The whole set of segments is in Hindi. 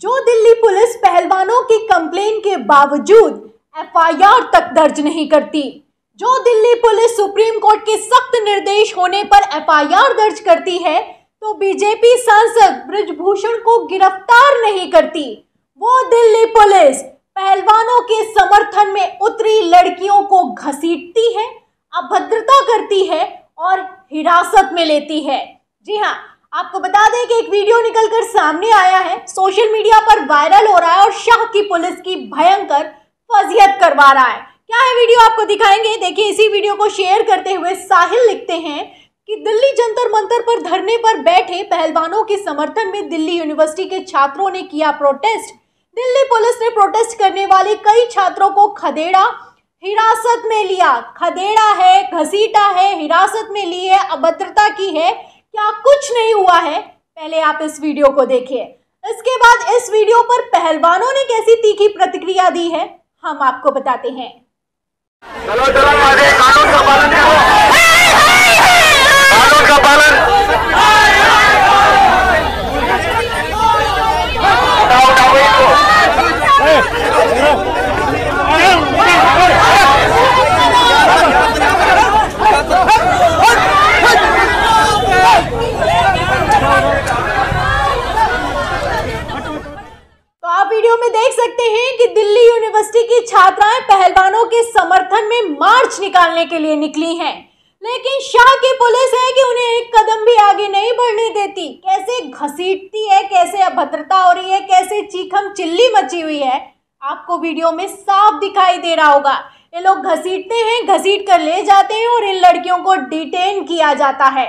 जो दिल्ली पुलिस पहलवानों की कंप्लेन के बावजूद एफआईआर तक दर्ज नहीं करती जो दिल्ली पुलिस सुप्रीम कोर्ट के सख्त निर्देश होने पर एफआईआर दर्ज करती है तो बीजेपी सांसद ब्रजभूषण को गिरफ्तार नहीं करती वो दिल्ली पुलिस पहलवानों के समर्थन में उतरी लड़कियों को घसीटती है अभद्रता करती है और हिरासत में लेती है जी हाँ आपको बता दें कि एक वीडियो निकलकर सामने आया है सोशल मीडिया पर वायरल हो रहा है और शाह की पुलिस की भयंकर फजीहत करवा रहा है क्या है वीडियो आपको दिखाएंगे देखिए इसी वीडियो को शेयर करते हुए साहिल लिखते हैं कि दिल्ली जंतर मंतर पर धरने पर बैठे पहलवानों के समर्थन में दिल्ली यूनिवर्सिटी के छात्रों ने किया प्रोटेस्ट दिल्ली पुलिस ने प्रोटेस्ट करने वाले कई छात्रों को खदेड़ा हिरासत में लिया खदेड़ा है घसीटा है हिरासत में ली है अभद्रता की है क्या कुछ नहीं हुआ है पहले आप इस वीडियो को देखिए इसके बाद इस वीडियो पर पहलवानों ने कैसी तीखी प्रतिक्रिया दी है हम आपको बताते हैं चलो चलो आगे। मार्च निकालने के लिए निकली हैं लेकिन शाह की पुलिस है कि उन्हें एक कदम भी आगे नहीं बढ़ने देती कैसे घसीटती है कैसे अभद्रता हो रही है कैसे चीखम चिल्ली मची हुई है आपको वीडियो में साफ दिखाई दे रहा होगा ये लोग घसीटते हैं घसीट कर ले जाते हैं और इन लड़कियों को डिटेन किया जाता है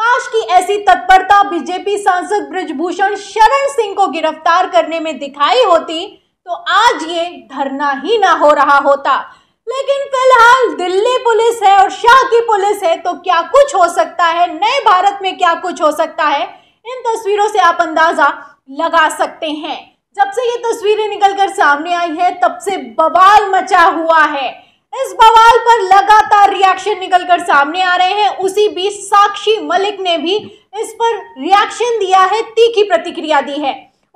काश की ऐसी तत्परता बीजेपी सांसद ब्रजभूषण शरण सिंह को गिरफ्तार करने में दिखाई होती तो आज ये धरना ही ना हो रहा होता लेकिन फिलहाल दिल्ली पुलिस है और शाह की पुलिस है तो क्या कुछ हो सकता है नए भारत में क्या कुछ हो सकता है इन तस्वीरों से आप अंदाजा लगा सकते हैं जब से ये तस्वीरें निकलकर सामने आई है तब से बवाल मचा हुआ है इस बवाल पर लगातार रिएक्शन निकलकर सामने आ रहे हैं उसी बीच साक्षी मलिक ने भी इस पर रिएक्शन दिया है तीखी प्रतिक्रिया दी है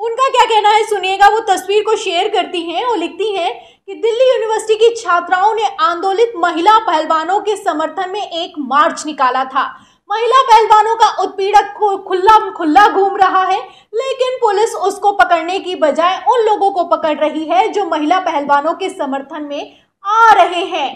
उनका क्या कहना है सुनिएगा वो तस्वीर को शेयर करती हैं और लिखती हैं कि दिल्ली यूनिवर्सिटी की छात्राओं ने आंदोलित महिला पहलवानों के समर्थन में एक मार्च निकाला था महिला पहलवानों का उत्पीड़क खुला खुला घूम रहा है लेकिन पुलिस उसको पकड़ने की बजाय उन लोगों को पकड़ रही है जो महिला पहलवानों के समर्थन में आ रहे हैं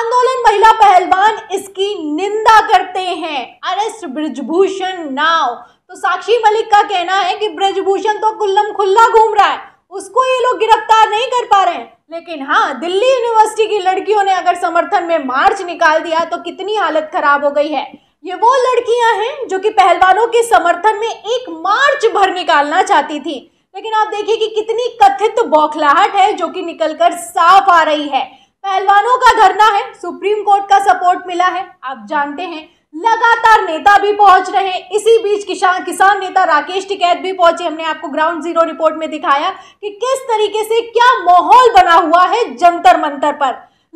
आंदोलन महिला पहलवान इसकी निंदा करते हैं अरेस्ट ब्रजभूषण नाव तो साक्षी मलिक का कहना है कि ब्रजभूषण तो कुल्लम खुल्ला घूम रहा है उसको ये लोग गिरफ्तार नहीं कर पा रहे हैं लेकिन हाँ दिल्ली यूनिवर्सिटी की लड़कियों ने अगर समर्थन में मार्च निकाल दिया तो कितनी हालत खराब हो गई है ये वो लड़कियां हैं जो कि पहलवानों के समर्थन में एक मार्च भर निकालना चाहती थी लेकिन आप देखिए कि कितनी कथित बौखलाहट है जो कि निकलकर साफ आ रही है पहलवानों का धरना है सुप्रीम कोर्ट का सपोर्ट मिला है आप जानते हैं लगातार नेता भी पहुंच रहे हैं इसी बीच किसान किसान नेता राकेश टिकैत भी पहुंचे हमने आपको ग्राउंड जीरो रिपोर्ट में दिखाया कि किस तरीके से क्या माहौल बना हुआ है जंतर मंतर पर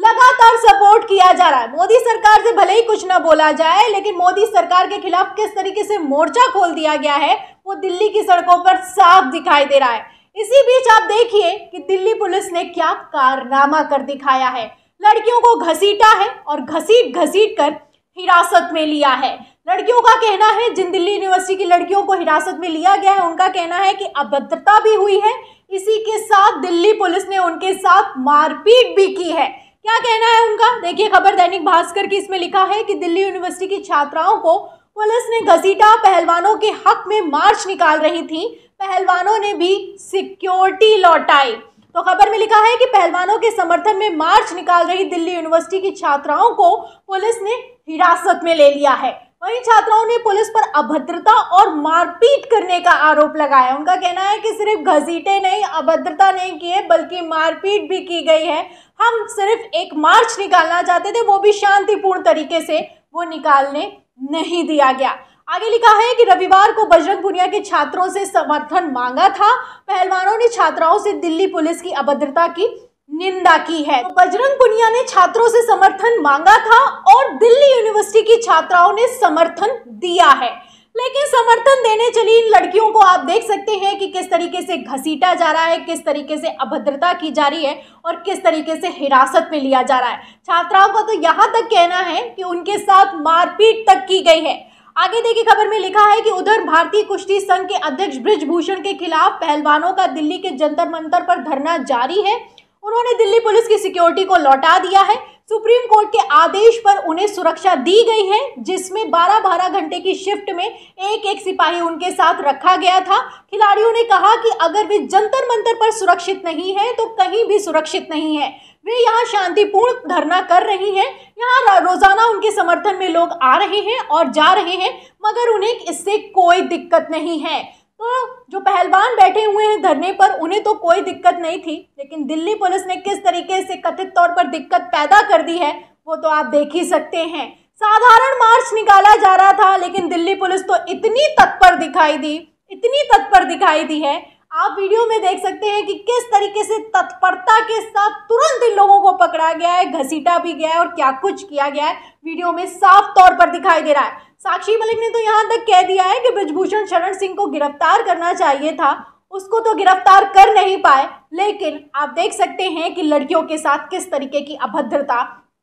लगातार सपोर्ट किया जा रहा है मोदी सरकार से भले ही कुछ ना बोला जाए लेकिन मोदी सरकार के खिलाफ किस तरीके से मोर्चा खोल दिया गया है वो दिल्ली की सड़कों पर साफ दिखाई दे रहा है इसी बीच आप देखिए कि दिल्ली पुलिस ने क्या कारनामा कर दिखाया है लड़कियों को घसीटा है और घसीट घसीट कर हिरासत में लिया है लड़कियों का कहना है जिन दिल्ली यूनिवर्सिटी की लड़कियों को हिरासत में लिया गया है उनका कहना है कि अभद्रता भी हुई है इसी के साथ दिल्ली पुलिस ने उनके साथ मारपीट भी की है क्या कहना है उनका देखिए खबर दैनिक भास्कर की इसमें लिखा है कि दिल्ली यूनिवर्सिटी की छात्राओं को पुलिस ने घसीटा पहलवानों के हक में मार्च निकाल रही थी पहलवानों ने भी सिक्योरिटी लौटाई तो खबर में लिखा है कि पहलवानों के समर्थन में मार्च निकाल रही दिल्ली यूनिवर्सिटी की छात्राओं को पुलिस ने हिरासत में ले लिया है वहीं छात्राओं ने पुलिस पर अभद्रता और मारपीट करने का आरोप लगाया उनका कहना है कि सिर्फ घसीटे नहीं अभद्रता नहीं किए बल्कि मारपीट भी की गई है हम सिर्फ एक मार्च निकालना चाहते थे वो भी शांतिपूर्ण तरीके से वो निकालने नहीं दिया गया आगे लिखा है कि रविवार को बजरंग पुनिया के छात्रों से समर्थन मांगा था पहलवानों ने छात्राओं से दिल्ली पुलिस की अभद्रता की निंदा की है तो बजरंग पुनिया ने छात्रों से समर्थन मांगा था और दिल्ली यूनिवर्सिटी की छात्राओं ने समर्थन दिया है लेकिन समर्थन देने चली इन लड़कियों को आप देख सकते हैं कि किस तरीके से घसीटा जा रहा है किस तरीके से अभद्रता की जा रही है और किस तरीके से हिरासत में लिया जा रहा है छात्राओं का तो यहाँ तक कहना है कि उनके साथ मारपीट तक की गई है आगे देखिए खबर में लिखा है कि उधर भारतीय कुश्ती संघ के अध्यक्ष ब्रिजभूषण के खिलाफ पहलवानों का दिल्ली के जंतर मंतर पर धरना जारी है उन्होंने दिल्ली पुलिस की सिक्योरिटी को लौटा दिया है सुप्रीम कोर्ट के आदेश पर उन्हें सुरक्षा दी गई है जिसमें 12 बारह घंटे की शिफ्ट में एक एक सिपाही उनके साथ रखा गया था खिलाड़ियों ने कहा कि अगर वे जंतर मंतर पर सुरक्षित नहीं है तो कहीं भी सुरक्षित नहीं है वे यहाँ शांतिपूर्ण धरना कर रही हैं यहाँ रोजाना उनके समर्थन में लोग आ रहे हैं और जा रहे हैं मगर उन्हें इससे कोई दिक्कत नहीं है तो जो पहलवान बैठे हुए हैं धरने पर उन्हें तो कोई दिक्कत नहीं थी लेकिन दिल्ली पुलिस ने किस तरीके से कथित तौर पर दिक्कत पैदा कर दी है वो तो आप देख ही सकते हैं साधारण मार्च निकाला जा रहा था लेकिन दिल्ली पुलिस तो इतनी तत्पर दिखाई दी इतनी तत्पर दिखाई दी है आप वीडियो में देख सकते हैं कि किस तरीके से तत्परता के साथ तुरंत इन लोगों को पकड़ा गया है घसीटा भी गया है और क्या कुछ किया गया है वीडियो में साफ तौर पर दिखाई दे रहा है साक्षी मलिक ने तो यहाँ तक कह दिया है कि ब्रजभूषण शरण सिंह को गिरफ्तार करना चाहिए था उसको तो गिरफ्तार कर नहीं पाए लेकिन आप देख सकते हैं कि लड़कियों के साथ किस तरीके की अभद्रता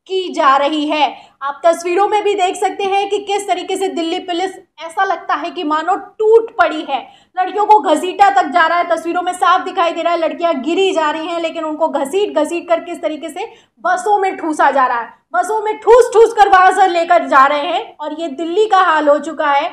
की जा रही है आप तस्वीरों में भी देख सकते हैं कि किस तरीके से दिल्ली पुलिस ऐसा लगता है कि मानो टूट पड़ी है लड़कियों को घसीटा तक जा रहा है तस्वीरों में साफ दिखाई दे रहा है लड़कियां गिरी जा रही हैं लेकिन उनको घसीट घसीट कर किस तरीके से बसों में ठूसा जा रहा है बसों में ठूस ठूस कर वहां से लेकर जा रहे हैं और ये दिल्ली का हाल हो चुका है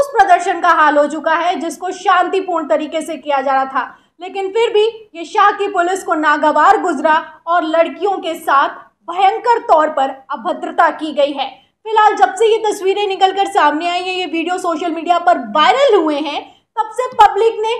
उस प्रदर्शन का हाल हो चुका है जिसको शांतिपूर्ण तरीके से किया जा रहा था लेकिन फिर भी ये शाह की पुलिस को नागवार गुजरा और लड़कियों के साथ भयंकर तौर पर अभद्रता की गई है फिलहाल जब से ये तस्वीरें निकलकर सामने आई है ये वीडियो सोशल मीडिया पर वायरल हुए हैं तब से पब्लिक ने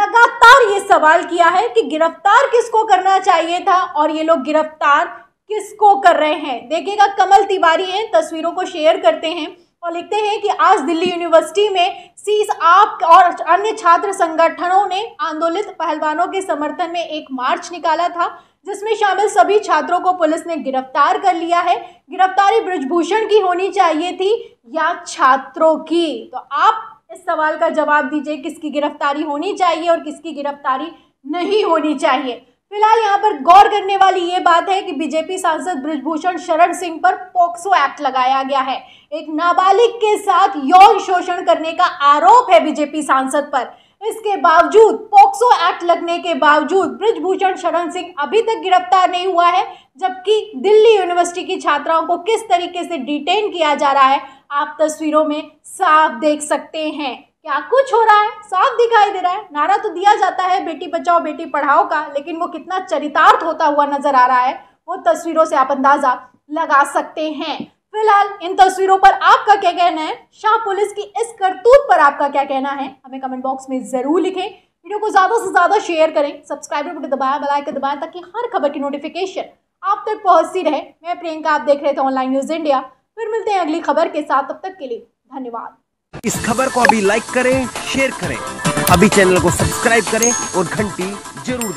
लगातार ये सवाल किया है कि गिरफ्तार किसको करना चाहिए था और ये लोग गिरफ्तार किसको कर रहे हैं देखिएगा कमल तिवारी हैं तस्वीरों को शेयर करते हैं और लिखते हैं कि आज दिल्ली यूनिवर्सिटी में सीस आप और अन्य छात्र संगठनों ने आंदोलित पहलवानों के समर्थन में एक मार्च निकाला था जिसमें शामिल सभी छात्रों को पुलिस ने गिरफ्तार कर लिया है गिरफ्तारी ब्रजभूषण की होनी चाहिए थी या छात्रों की तो आप इस सवाल का जवाब दीजिए किसकी गिरफ्तारी होनी चाहिए और किसकी गिरफ्तारी नहीं होनी चाहिए फिलहाल यहाँ पर गौर करने वाली ये बात है कि बीजेपी सांसद ब्रजभूषण शरण सिंह पर पोक्सो एक्ट लगाया गया है एक नाबालिग के साथ यौन शोषण करने का आरोप है बीजेपी सांसद पर इसके बावजूद पोक्सो एक्ट लगने के बावजूद ब्रिजभूषण शरण सिंह अभी तक गिरफ्तार नहीं हुआ है जबकि दिल्ली यूनिवर्सिटी की छात्राओं को किस तरीके से डिटेन किया जा रहा है आप तस्वीरों में साफ देख सकते हैं क्या कुछ हो रहा है साफ दिखाई दे रहा है नारा तो दिया जाता है बेटी बचाओ बेटी पढ़ाओ का लेकिन वो कितना चरितार्थ होता हुआ नजर आ रहा है वो तस्वीरों से आप अंदाज़ा लगा सकते हैं फिलहाल इन तस्वीरों पर आपका क्या कहना है शाह पुलिस की इस करतूत पर आपका क्या कहना है हमें कमेंट बॉक्स में ज़रूर लिखें वीडियो को ज़्यादा से ज़्यादा शेयर करें सब्सक्राइबर बटन दबाया बलाय आइकन दबाया ताकि हर खबर की नोटिफिकेशन आप तक पहुंचती रहे मैं प्रियंका आप देख रहे थे ऑनलाइन न्यूज़ इंडिया फिर मिलते हैं अगली खबर के साथ तब तक के लिए धन्यवाद इस खबर को अभी लाइक करें शेयर करें अभी चैनल को सब्सक्राइब करें और घंटी जरूर